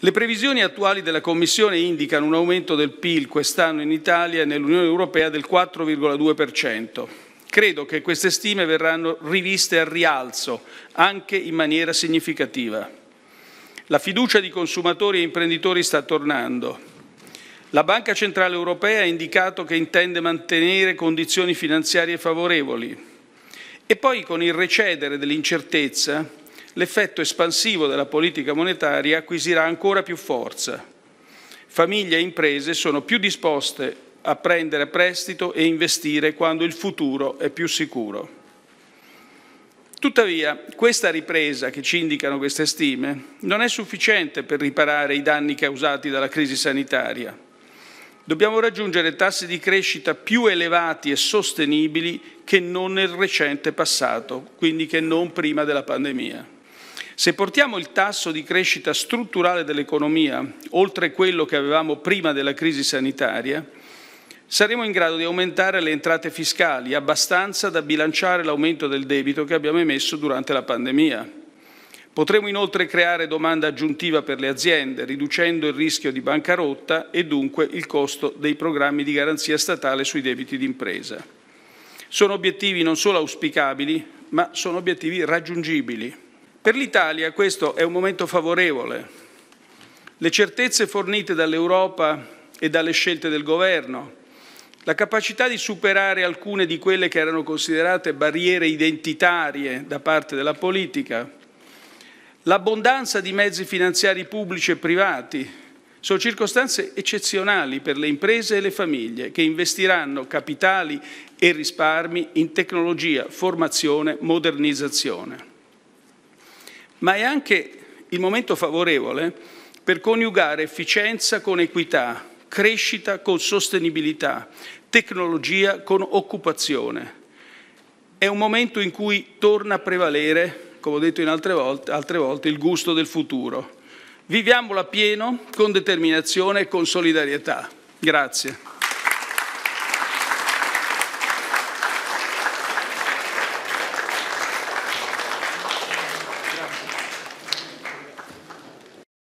Le previsioni attuali della Commissione indicano un aumento del PIL quest'anno in Italia e nell'Unione Europea del 4,2%. Credo che queste stime verranno riviste al rialzo, anche in maniera significativa. La fiducia di consumatori e imprenditori sta tornando. La Banca Centrale Europea ha indicato che intende mantenere condizioni finanziarie favorevoli. E poi con il recedere dell'incertezza l'effetto espansivo della politica monetaria acquisirà ancora più forza. Famiglie e imprese sono più disposte a prendere prestito e investire quando il futuro è più sicuro. Tuttavia, questa ripresa che ci indicano queste stime non è sufficiente per riparare i danni causati dalla crisi sanitaria. Dobbiamo raggiungere tassi di crescita più elevati e sostenibili che non nel recente passato, quindi che non prima della pandemia. Se portiamo il tasso di crescita strutturale dell'economia oltre quello che avevamo prima della crisi sanitaria, saremo in grado di aumentare le entrate fiscali abbastanza da bilanciare l'aumento del debito che abbiamo emesso durante la pandemia. Potremo inoltre creare domanda aggiuntiva per le aziende, riducendo il rischio di bancarotta e dunque il costo dei programmi di garanzia statale sui debiti d'impresa. Sono obiettivi non solo auspicabili, ma sono obiettivi raggiungibili. Per l'Italia questo è un momento favorevole. Le certezze fornite dall'Europa e dalle scelte del governo, la capacità di superare alcune di quelle che erano considerate barriere identitarie da parte della politica, l'abbondanza di mezzi finanziari pubblici e privati, sono circostanze eccezionali per le imprese e le famiglie che investiranno capitali e risparmi in tecnologia, formazione, modernizzazione ma è anche il momento favorevole per coniugare efficienza con equità, crescita con sostenibilità, tecnologia con occupazione. È un momento in cui torna a prevalere, come ho detto in altre volte, altre volte il gusto del futuro. Viviamolo a pieno, con determinazione e con solidarietà. Grazie.